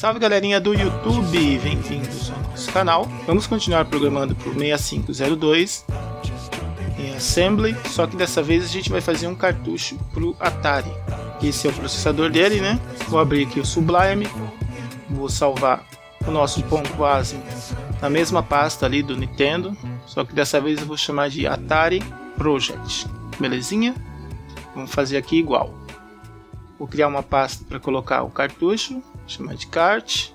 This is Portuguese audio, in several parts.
Salve galerinha do YouTube, bem-vindos ao nosso canal. Vamos continuar programando por 6502 em Assembly, só que dessa vez a gente vai fazer um cartucho pro Atari. Esse é o processador dele, né? Vou abrir aqui o Sublime, vou salvar o nosso ponto ASM na mesma pasta ali do Nintendo, só que dessa vez eu vou chamar de Atari Project, belezinha? Vamos fazer aqui igual. Vou criar uma pasta para colocar o cartucho chamar de cart.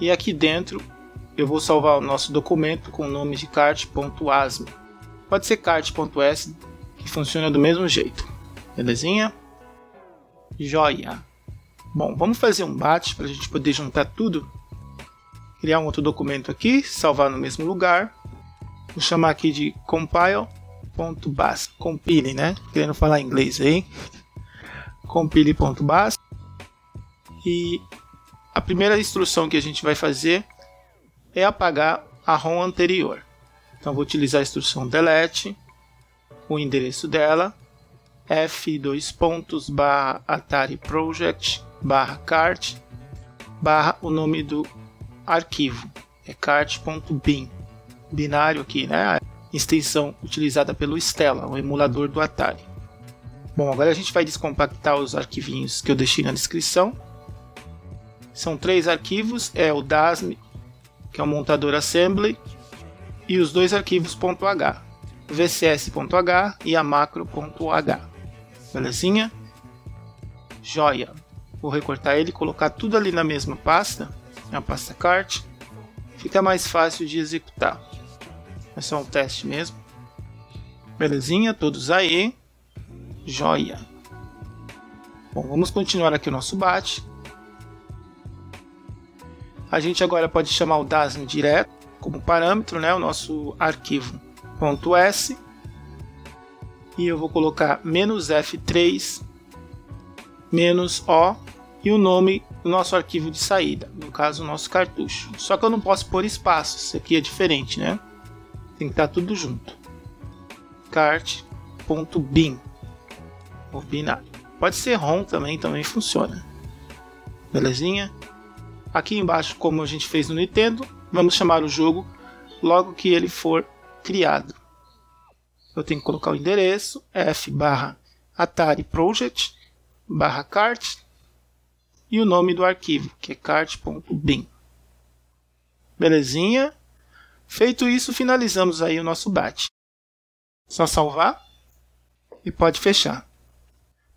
E aqui dentro eu vou salvar o nosso documento com o nome de cart.asm. Pode ser cart.s, que funciona do mesmo jeito. Belezinha? Joia! Bom, vamos fazer um batch para a gente poder juntar tudo. Criar um outro documento aqui, salvar no mesmo lugar. Vou chamar aqui de compile.bas. Compile, né? Querendo falar inglês aí. Compile.bas. E a primeira instrução que a gente vai fazer é apagar a ROM anterior. Então vou utilizar a instrução delete, o endereço dela, f dois pontos barra atari project barra cart barra o nome do arquivo é cart.bin binário aqui né a extensão utilizada pelo Stella o emulador do Atari bom agora a gente vai descompactar os arquivinhos que eu deixei na descrição são três arquivos, é o DASM, que é o montador assembly, e os dois arquivos .h, vcs.h e a macro.h. Belezinha? Joia! Vou recortar ele e colocar tudo ali na mesma pasta, na pasta cart. Fica mais fácil de executar. É só um teste mesmo. Belezinha? Todos aí? Joia! Bom, vamos continuar aqui o nosso bate. A gente agora pode chamar o DASM direto como parâmetro, né, o nosso arquivo .s. E eu vou colocar "-f3", "-o", e o nome do nosso arquivo de saída, no caso o nosso cartucho. Só que eu não posso pôr espaço, isso aqui é diferente, né? Tem que estar tá tudo junto. cart.bin ou binário. Pode ser ROM também, também funciona. Belezinha? aqui embaixo, como a gente fez no Nintendo, vamos chamar o jogo logo que ele for criado. Eu tenho que colocar o endereço f barra Atari Project barra cart e o nome do arquivo, que é cart.bin. Belezinha? Feito isso, finalizamos aí o nosso batch. Só salvar e pode fechar.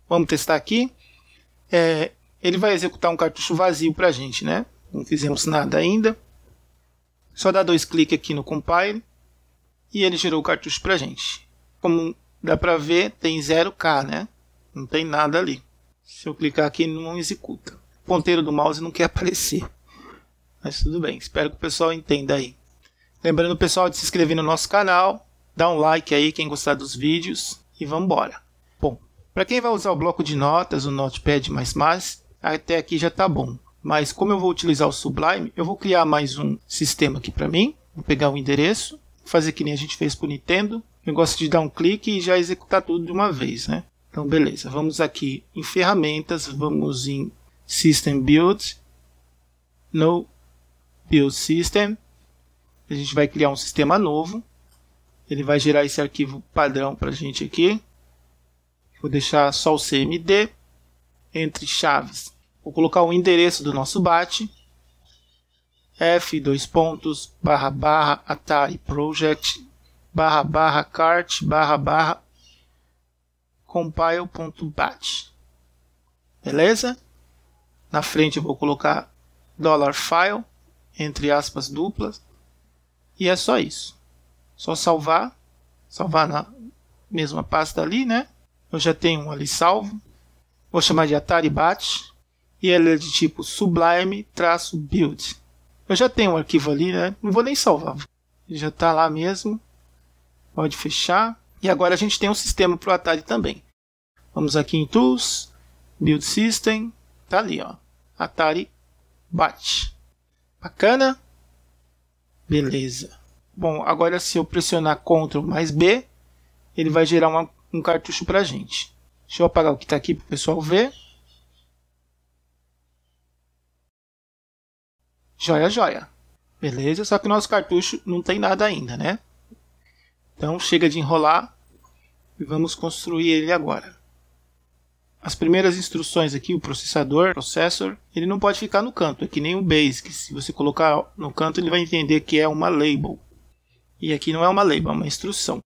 Vamos testar aqui. É, ele vai executar um cartucho vazio para a gente, né? Não fizemos nada ainda. Só dá dois cliques aqui no compile e ele gerou o cartucho para a gente. Como dá para ver, tem 0K, né? Não tem nada ali. Se eu clicar aqui, não executa. O ponteiro do mouse não quer aparecer. Mas tudo bem, espero que o pessoal entenda aí. Lembrando o pessoal de se inscrever no nosso canal, dá um like aí quem gostar dos vídeos e vamos embora. Bom, para quem vai usar o bloco de notas, o Notepad++, até aqui já está bom. Mas como eu vou utilizar o Sublime, eu vou criar mais um sistema aqui para mim. Vou pegar o um endereço, fazer que nem a gente fez para o Nintendo. Eu gosto de dar um clique e já executar tudo de uma vez, né? Então, beleza. Vamos aqui em ferramentas, vamos em System Build, No Build System. A gente vai criar um sistema novo. Ele vai gerar esse arquivo padrão para a gente aqui. Vou deixar só o CMD entre chaves. Vou colocar o endereço do nosso BAT, f dois pontos barra barra Atari Project barra barra cart barra barra compile.bat beleza na frente eu vou colocar dollar file entre aspas duplas e é só isso só salvar salvar na mesma pasta ali né eu já tenho ali salvo vou chamar de Atari Bat, e ela é de tipo sublime-build. Eu já tenho um arquivo ali, né? Não vou nem salvar. Ele já está lá mesmo. Pode fechar. E agora a gente tem um sistema para o Atari também. Vamos aqui em Tools, Build System, tá ali, ó. Atari BAT. Bacana? Beleza. Bom, agora se eu pressionar Ctrl mais B, ele vai gerar uma, um cartucho para gente. Deixa eu apagar o que está aqui para o pessoal ver. Joia, joia. Beleza, só que o nosso cartucho não tem nada ainda, né? Então chega de enrolar e vamos construir ele agora. As primeiras instruções aqui, o processador, processor, ele não pode ficar no canto, é que nem o basic. se você colocar no canto ele vai entender que é uma label. E aqui não é uma label, é uma instrução.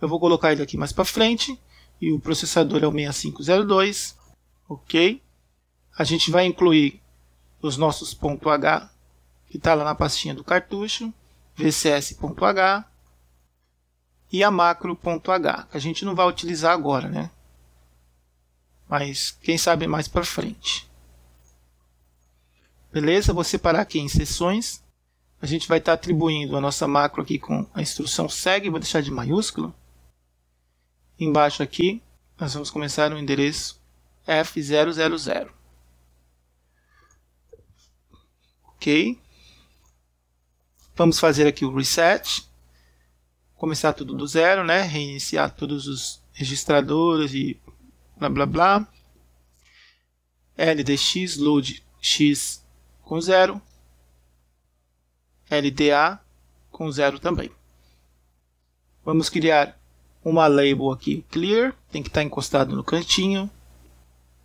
Eu vou colocar ele aqui mais para frente e o processador é o 6502, ok? A gente vai incluir os nossos ponto .h, que está lá na pastinha do cartucho, vcs.h e a macro.h, que a gente não vai utilizar agora, né? Mas quem sabe mais para frente. Beleza? Vou separar aqui em seções. A gente vai estar tá atribuindo a nossa macro aqui com a instrução segue, vou deixar de maiúsculo. Embaixo aqui, nós vamos começar no endereço F000. Ok. Vamos fazer aqui o reset. Começar tudo do zero, né? Reiniciar todos os registradores e blá blá blá. LDX load x com zero. LDA com zero também. Vamos criar uma label aqui clear, tem que estar tá encostado no cantinho.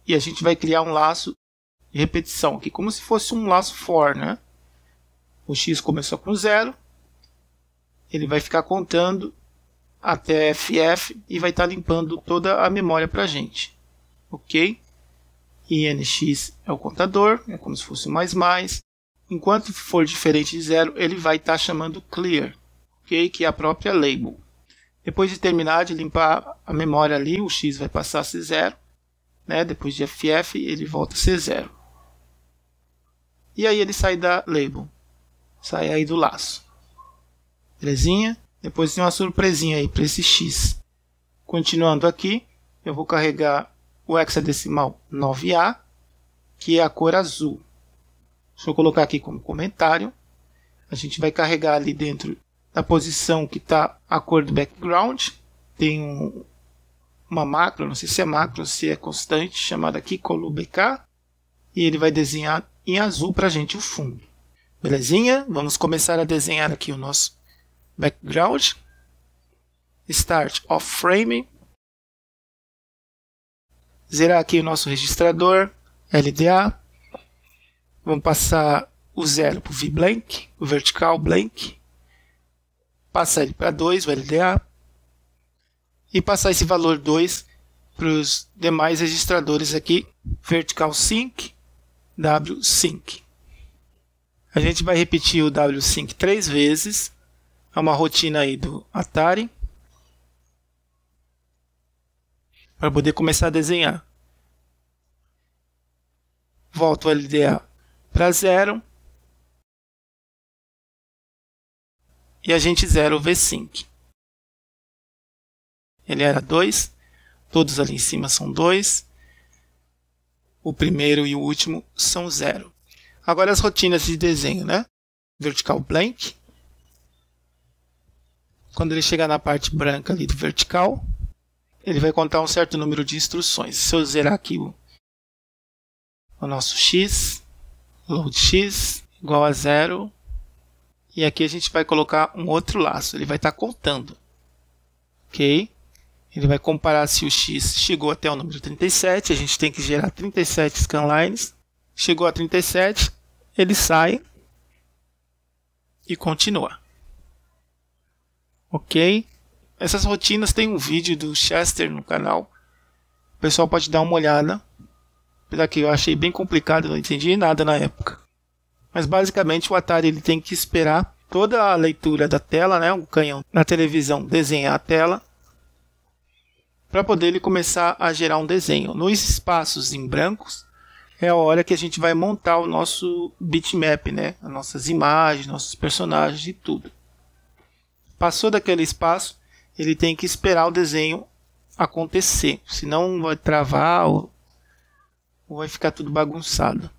E a gente vai criar um laço de repetição aqui, como se fosse um laço for, né? O x começou com zero, ele vai ficar contando até FF e vai estar tá limpando toda a memória para a gente, ok? INX é o contador, é como se fosse mais mais. Enquanto for diferente de zero, ele vai estar tá chamando clear, ok? Que é a própria label. Depois de terminar de limpar a memória ali, o x vai passar a ser zero. Né? Depois de ff, ele volta a ser zero. E aí ele sai da label. Sai aí do laço. Belezinha? Depois tem uma surpresinha aí para esse x. Continuando aqui, eu vou carregar o hexadecimal 9A, que é a cor azul. Deixa eu colocar aqui como comentário. A gente vai carregar ali dentro da posição que está a cor do background. Tem um, uma macro, não sei se é macro, se é constante, chamada aqui KikoluBK. E ele vai desenhar em azul para a gente o fundo. Belezinha? Vamos começar a desenhar aqui o nosso background. Start off frame. Zerar aqui o nosso registrador, LDA. Vamos passar o zero para o V-blank, o vertical blank passar ele para 2, o LDA, e passar esse valor 2 para os demais registradores aqui, vertical sync, w sync. A gente vai repetir o w sync três vezes, é uma rotina aí do Atari, para poder começar a desenhar. Volto o LDA para zero e a gente zera o vsync. Ele era 2, todos ali em cima são 2, o primeiro e o último são 0. Agora as rotinas de desenho, né? Vertical blank. Quando ele chegar na parte branca ali do vertical, ele vai contar um certo número de instruções. Se eu zerar aqui o, o nosso x, load x igual a 0, e aqui a gente vai colocar um outro laço. Ele vai estar tá contando. Ok? Ele vai comparar se o X chegou até o número 37. A gente tem que gerar 37 scanlines. Chegou a 37, ele sai e continua. Ok? Essas rotinas tem um vídeo do Chester no canal. O pessoal pode dar uma olhada. Apesar que eu achei bem complicado, não entendi nada na época. Mas basicamente o Atari ele tem que esperar toda a leitura da tela, né, o canhão na televisão desenhar a tela para poder ele começar a gerar um desenho. Nos espaços em brancos é a hora que a gente vai montar o nosso bitmap, né, as nossas imagens, nossos personagens e tudo. Passou daquele espaço, ele tem que esperar o desenho acontecer, senão vai travar ou, ou vai ficar tudo bagunçado.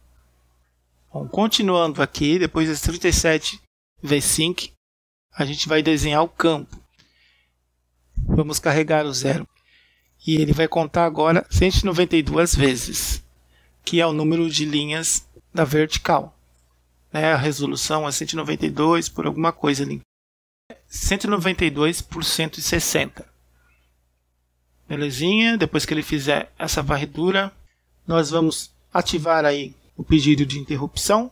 Bom, continuando aqui, depois das 37 V5, a gente vai desenhar o campo. Vamos carregar o zero. E ele vai contar agora 192 vezes, que é o número de linhas da vertical. Né? A resolução é 192 por alguma coisa ali. 192 por 160. Belezinha? Depois que ele fizer essa varredura, nós vamos ativar aí o pedido de interrupção.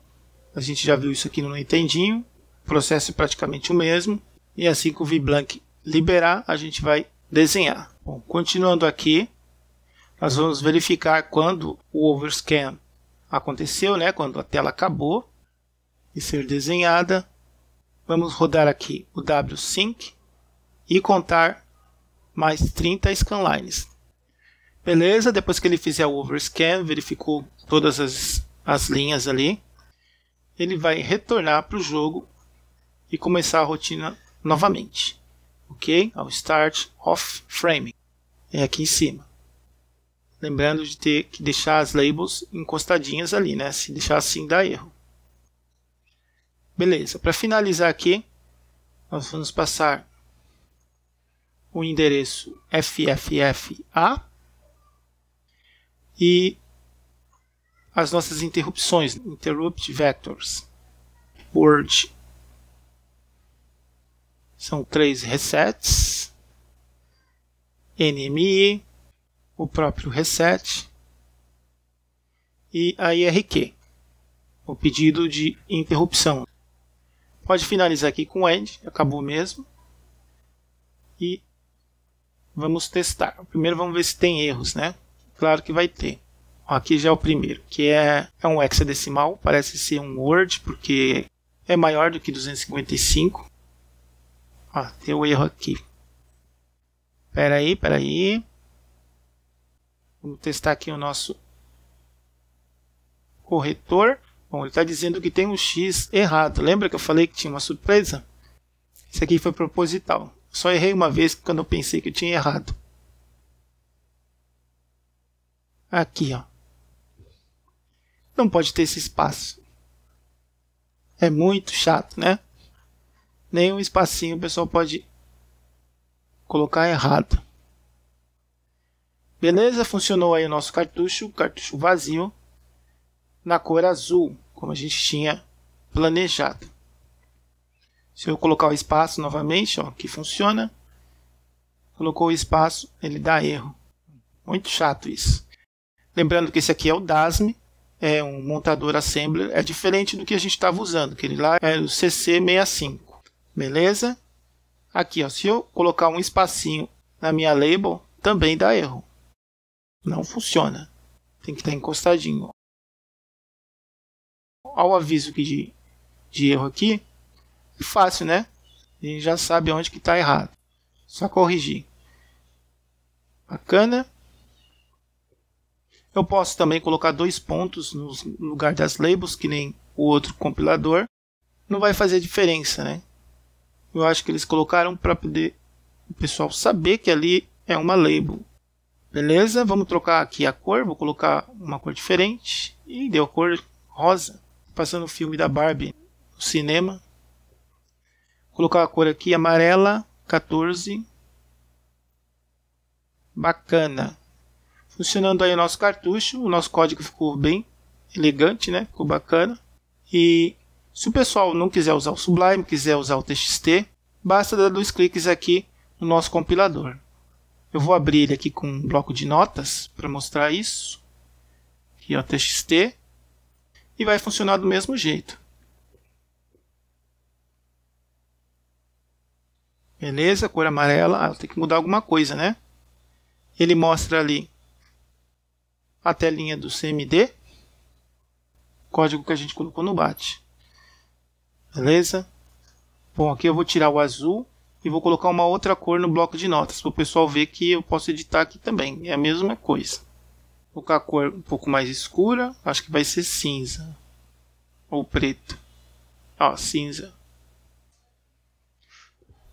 A gente já viu isso aqui no Nintendinho. O processo é praticamente o mesmo. E assim que o VBlank liberar, a gente vai desenhar. Bom, continuando aqui, nós vamos verificar quando o overscan aconteceu, né? quando a tela acabou de ser desenhada. Vamos rodar aqui o WSync e contar mais 30 scanlines. Beleza, depois que ele fizer o overscan, verificou todas as as linhas ali, ele vai retornar para o jogo e começar a rotina novamente. Ok? Ao start off framing. É aqui em cima. Lembrando de ter que deixar as labels encostadinhas ali, né? Se deixar assim dá erro. Beleza, para finalizar aqui, nós vamos passar o endereço FFFA e as nossas interrupções, interrupt vectors. Word são três resets, NMI, o próprio reset e a IRQ, o pedido de interrupção. Pode finalizar aqui com end, acabou mesmo. E vamos testar. Primeiro vamos ver se tem erros, né? Claro que vai ter. Aqui já é o primeiro, que é, é um hexadecimal, parece ser um Word, porque é maior do que 255. Ó, ah, tem um erro aqui. Pera aí, pera aí. Vamos testar aqui o nosso corretor. Bom, ele está dizendo que tem um X errado. Lembra que eu falei que tinha uma surpresa? Isso aqui foi proposital. Só errei uma vez quando eu pensei que eu tinha errado. Aqui, ó não pode ter esse espaço. É muito chato, né? Nenhum espacinho o pessoal pode colocar errado. Beleza, funcionou aí o nosso cartucho, cartucho vazio, na cor azul, como a gente tinha planejado. Se eu colocar o espaço novamente, ó, que funciona, colocou o espaço, ele dá erro. Muito chato isso. Lembrando que esse aqui é o DASM, é, um montador assembler é diferente do que a gente estava usando, que ele lá era é o CC65. Beleza? Aqui, ó, se eu colocar um espacinho na minha label, também dá erro. Não funciona. Tem que estar tá encostadinho. Ao aviso de, de erro aqui, é fácil, né? A gente já sabe onde que está errado. Só corrigir. Bacana. Eu posso também colocar dois pontos no lugar das labels, que nem o outro compilador. Não vai fazer diferença, né? Eu acho que eles colocaram para poder o pessoal saber que ali é uma label. Beleza? Vamos trocar aqui a cor, vou colocar uma cor diferente e deu a cor rosa, passando o filme da Barbie no cinema. Vou colocar a cor aqui amarela 14. Bacana funcionando aí o nosso cartucho. O nosso código ficou bem elegante, né? Ficou bacana. E se o pessoal não quiser usar o Sublime, quiser usar o TXT, basta dar dois cliques aqui no nosso compilador. Eu vou abrir ele aqui com um bloco de notas para mostrar isso. Aqui o TXT. E vai funcionar do mesmo jeito. Beleza, cor amarela. Ah, tem que mudar alguma coisa, né? Ele mostra ali a telinha do CMD, código que a gente colocou no BAT. Beleza? Bom, aqui eu vou tirar o azul e vou colocar uma outra cor no bloco de notas para o pessoal ver que eu posso editar aqui também. É a mesma coisa. Vou colocar a cor um pouco mais escura, acho que vai ser cinza ou preto. Ó, cinza.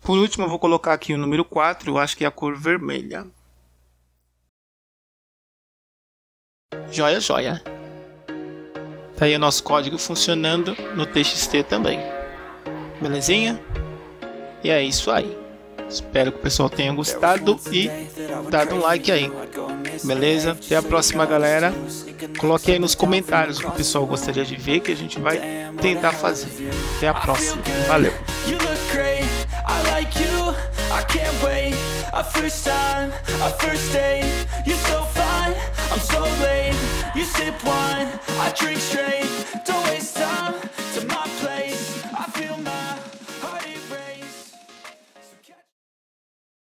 Por último, eu vou colocar aqui o número 4, acho que é a cor vermelha. Joia, joia. Tá aí o nosso código funcionando no TXT também. Belezinha? E é isso aí. Espero que o pessoal tenha gostado e dado um like aí. Beleza? Até a próxima, galera. Coloque aí nos comentários o que o pessoal gostaria de ver que a gente vai tentar fazer. Até a próxima. Valeu. I can't wait, first time, first date, you're so I'm so late. You sip wine, I drink straight